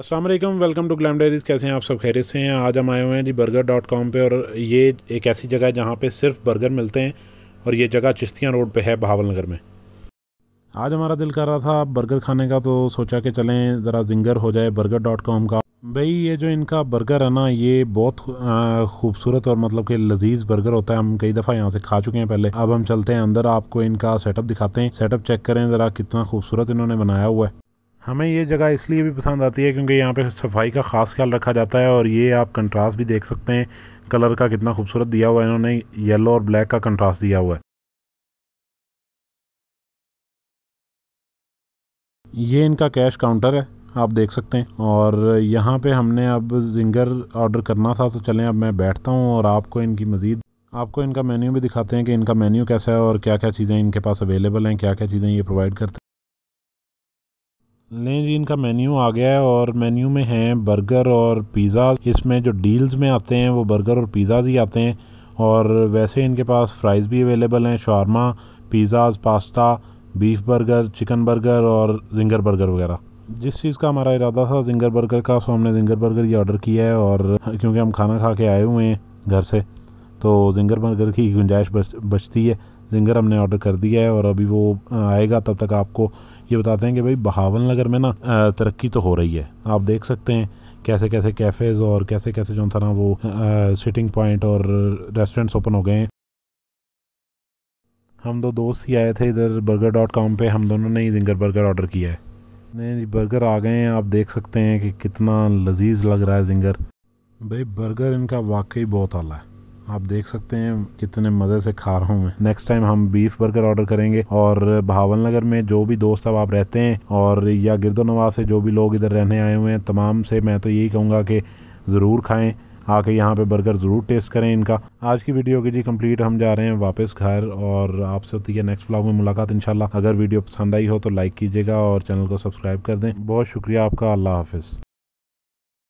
अस्सलाम वालेकुम welcome to glam डेरीज़ कैसे हैं आप सब खैरियत से हैं आज हम आए हुए हैं जी बर्गर डॉट कॉम पर और ये एक ऐसी जगह है जहाँ पर सिर्फ बर्गर मिलते हैं और ये जगह चिश्तियाँ रोड पे है बहावल नगर में आज हमारा दिल कर रहा था बर्गर खाने का तो सोचा कि चलें ज़रा जिंगर हो जाए बर्गर डॉट कॉम का भाई ये जो इनका बर्गर है ना ये बहुत खूबसूरत और मतलब कि लजीज बर्गर होता है हम कई दफ़ा यहाँ से खा चुके हैं पहले अब हम चलते हैं अंदर आपको इनका सेटअप दिखाते हैं सेटअप चेक करें ज़रा कितना खूबसूरत इन्होंने बनाया हुआ है हमें ये जगह इसलिए भी पसंद आती है क्योंकि यहाँ पे सफाई का ख़ास ख्याल रखा जाता है और ये आप कंट्रास्ट भी देख सकते हैं कलर का कितना खूबसूरत दिया हुआ है इन्होंने येलो और ब्लैक का कंट्रास्ट दिया हुआ है ये इनका कैश काउंटर है आप देख सकते हैं और यहाँ पे हमने अब जिंगर ऑर्डर करना था तो चलें अब मैं बैठता हूँ और आपको इनकी मज़ीद आपको इनका मेन्यू भी दिखाते हैं कि इनका मेन्यू कैसा है और क्या क्या चीज़ें इनके पास अवेलेबल हैं क्या क्या चीज़ें ये प्रोवाइड करते हैं लें जी इनका मेन्यू आ गया है और मेन्यू में हैं बर्गर और पिज़्ज़ा इसमें जो डील्स में आते हैं वो बर्गर और पिज़्ज़ाज ही आते हैं और वैसे इनके पास फ्राइज़ भी अवेलेबल हैं shawarma pizzas pasta beef burger chicken burger और जिंगर बर्गर वगैरह जिस चीज़ का हमारा इरादा था जिंगर बर्गर का सो हमने जिंगर बर्गर ही ऑर्डर किया है और क्योंकि हम खाना खा के आए हुए हैं घर से तो जिंगर बर्गर की गुंजाइश बच बचती है जिंगर हमने ऑर्डर कर दिया है और अभी वो आएगा तब तक आपको ये बताते हैं कि भाई बहावल नगर में ना तरक्की तो हो रही है आप देख सकते हैं कैसे कैसे कैफ़ेज़ और कैसे कैसे जो था ना वो सिटिंग पॉइंट और रेस्टोरेंट्स ओपन हो गए हैं हम दो दोस्त ही आए थे इधर बर्गर डॉट कॉम पर हम दोनों ने ही जिंगर बर्गर ऑर्डर किया है नहीं जी बर्गर आ गए हैं आप देख सकते हैं कि कितना लजीज लग रहा है जिंगर भाई बर्गर इनका वाकई बहुत आला है आप देख सकते हैं कितने मज़े से खा रहा हूँ मैं नेक्स्ट टाइम हम बीफ बर्गर ऑर्डर करेंगे और भावल नगर में जो भी दोस्त अब आप रहते हैं और या गिरदो नवाज से जो भी लोग इधर रहने आए हुए हैं तमाम से मैं तो यही कहूँगा कि ज़रूर खाएँ आके यहाँ पे बर्गर ज़रूर टेस्ट करें इनका आज की वीडियो की जी कंप्लीट हम जा रहे हैं वापस घर और आपसे होती है नेक्स्ट ब्लॉग में मुलाकात इनशाला अगर वीडियो पसंद आई हो तो लाइक कीजिएगा और चैनल को सब्सक्राइब कर दें बहुत शुक्रिया आपका अल्लाह हाफिज़